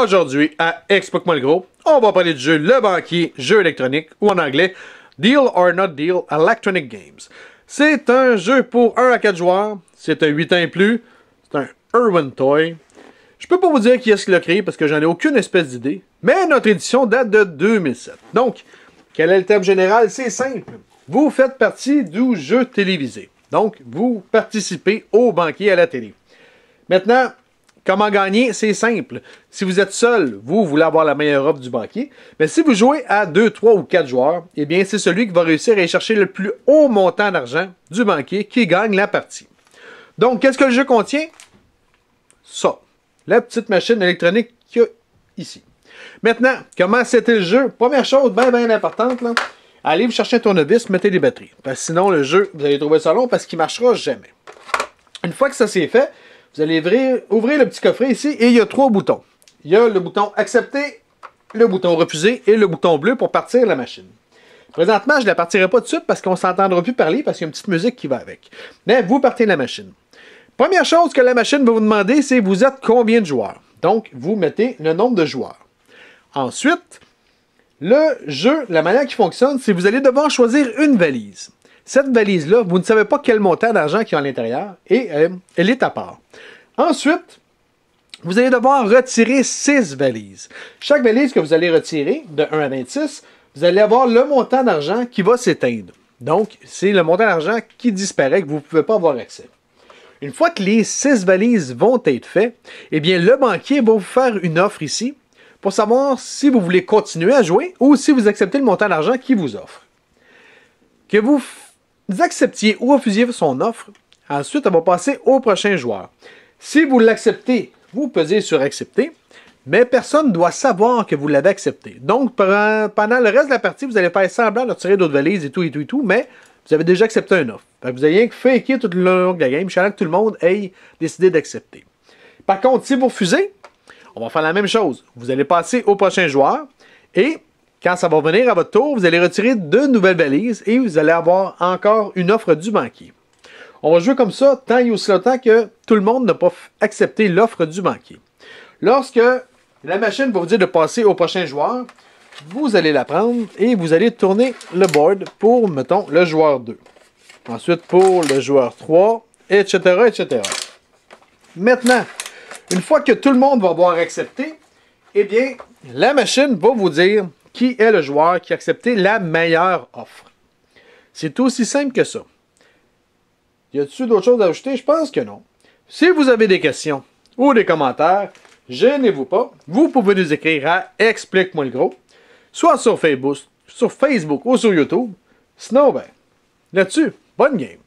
Aujourd'hui, à Expo moi gros, on va parler du jeu Le Banquier, jeu électronique, ou en anglais, Deal or Not Deal Electronic Games. C'est un jeu pour 1 à 4 joueurs, c'est un 8 ans et plus, c'est un Irwin Toy. Je peux pas vous dire qui est-ce qui l'a créé parce que j'en ai aucune espèce d'idée, mais notre édition date de 2007. Donc, quel est le thème général? C'est simple. Vous faites partie du jeu télévisé. Donc, vous participez au banquier à la télé. Maintenant, Comment gagner? C'est simple. Si vous êtes seul, vous voulez avoir la meilleure offre du banquier. Mais si vous jouez à 2, 3 ou 4 joueurs, eh bien, c'est celui qui va réussir à aller chercher le plus haut montant d'argent du banquier qui gagne la partie. Donc, qu'est-ce que le jeu contient? Ça. La petite machine électronique qu'il y a ici. Maintenant, comment c'était le jeu? Première chose bien, bien importante, là, allez vous chercher un tournevis, mettez des batteries. Parce que sinon, le jeu, vous allez trouver ça long parce qu'il ne marchera jamais. Une fois que ça s'est fait, vous allez ouvrir, le petit coffret ici et il y a trois boutons. Il y a le bouton accepter, le bouton refuser et le bouton bleu pour partir la machine. Présentement, je ne la partirai pas de suite parce qu'on ne s'entendra plus parler parce qu'il y a une petite musique qui va avec. Mais vous partez la machine. Première chose que la machine va vous demander, c'est vous êtes combien de joueurs. Donc, vous mettez le nombre de joueurs. Ensuite, le jeu, la manière qui fonctionne, c'est que vous allez devoir choisir une valise. Cette valise-là, vous ne savez pas quel montant d'argent qu'il y a à l'intérieur et euh, elle est à part. Ensuite, vous allez devoir retirer 6 valises. Chaque valise que vous allez retirer, de 1 à 26, vous allez avoir le montant d'argent qui va s'éteindre. Donc, c'est le montant d'argent qui disparaît, que vous ne pouvez pas avoir accès. Une fois que les 6 valises vont être faites, eh bien, le banquier va vous faire une offre ici pour savoir si vous voulez continuer à jouer ou si vous acceptez le montant d'argent qu'il vous offre. Que vous vous acceptiez ou refusiez son offre. Ensuite, on va passer au prochain joueur. Si vous l'acceptez, vous pesez sur accepter, mais personne ne doit savoir que vous l'avez accepté. Donc, pendant le reste de la partie, vous allez faire semblant de tirer d'autres valises et tout et tout et tout, mais vous avez déjà accepté un offre. vous avez rien que faker tout le long de la game, jusqu'à que tout le monde ait décidé d'accepter. Par contre, si vous refusez, on va faire la même chose. Vous allez passer au prochain joueur et quand ça va venir à votre tour, vous allez retirer deux nouvelles valises et vous allez avoir encore une offre du banquier. On va jouer comme ça tant et aussi longtemps que tout le monde n'a pas accepté l'offre du banquier. Lorsque la machine va vous dire de passer au prochain joueur, vous allez la prendre et vous allez tourner le board pour, mettons, le joueur 2. Ensuite, pour le joueur 3, etc., etc. Maintenant, une fois que tout le monde va avoir accepté, eh bien, la machine va vous dire qui est le joueur qui a accepté la meilleure offre. C'est aussi simple que ça. Y a-t-il d'autres choses à ajouter? Je pense que non. Si vous avez des questions ou des commentaires, gênez-vous pas. Vous pouvez nous écrire à Explique-moi le gros, soit sur Facebook, sur Facebook ou sur YouTube. Sinon, ben, là-dessus, bonne game.